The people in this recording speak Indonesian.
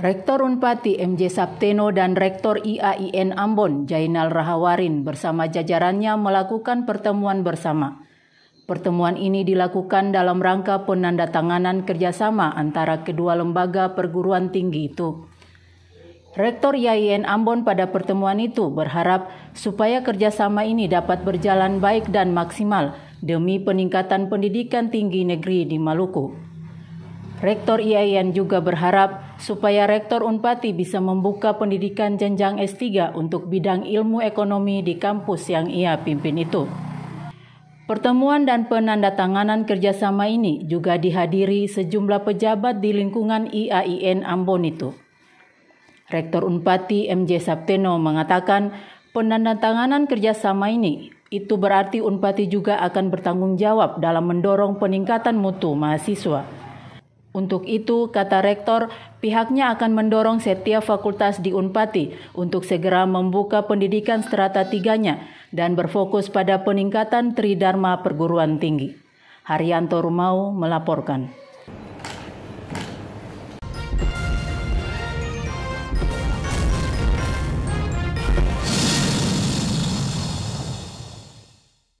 Rektor Unpati MJ Sapteno dan Rektor IAIN Ambon Jainal Rahawarin bersama jajarannya melakukan pertemuan bersama. Pertemuan ini dilakukan dalam rangka penandatanganan kerjasama antara kedua lembaga perguruan tinggi itu. Rektor IAIN Ambon pada pertemuan itu berharap supaya kerjasama ini dapat berjalan baik dan maksimal demi peningkatan pendidikan tinggi negeri di Maluku. Rektor IAIN juga berharap supaya Rektor Unpati bisa membuka pendidikan jenjang S3 untuk bidang ilmu ekonomi di kampus yang ia pimpin itu. Pertemuan dan penandatanganan kerjasama ini juga dihadiri sejumlah pejabat di lingkungan IAIN Ambon itu. Rektor Unpati MJ Sapteno mengatakan penandatanganan kerjasama ini itu berarti Unpati juga akan bertanggung jawab dalam mendorong peningkatan mutu mahasiswa. Untuk itu, kata rektor, pihaknya akan mendorong setiap fakultas di Unpati untuk segera membuka pendidikan strata tiganya dan berfokus pada peningkatan tridharma perguruan tinggi. Haryanto Rumau melaporkan.